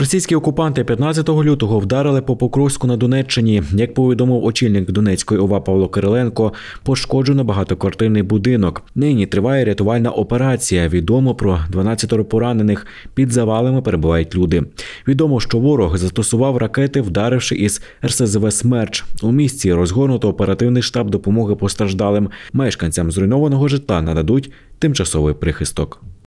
Російські окупанти 15 лютого вдарили по Покровську на Донеччині. Як повідомив очільник Донецької ОВА Павло Кириленко, пошкоджено багатоквартирний будинок. Нині триває рятувальна операція. Відомо про 12 поранених. Під завалами перебувають люди. Відомо, що ворог застосував ракети, вдаривши із РСЗВ «Смерч». У місті розгорнуто оперативний штаб допомоги постраждалим. Мешканцям зруйнованого житла нададуть тимчасовий прихисток.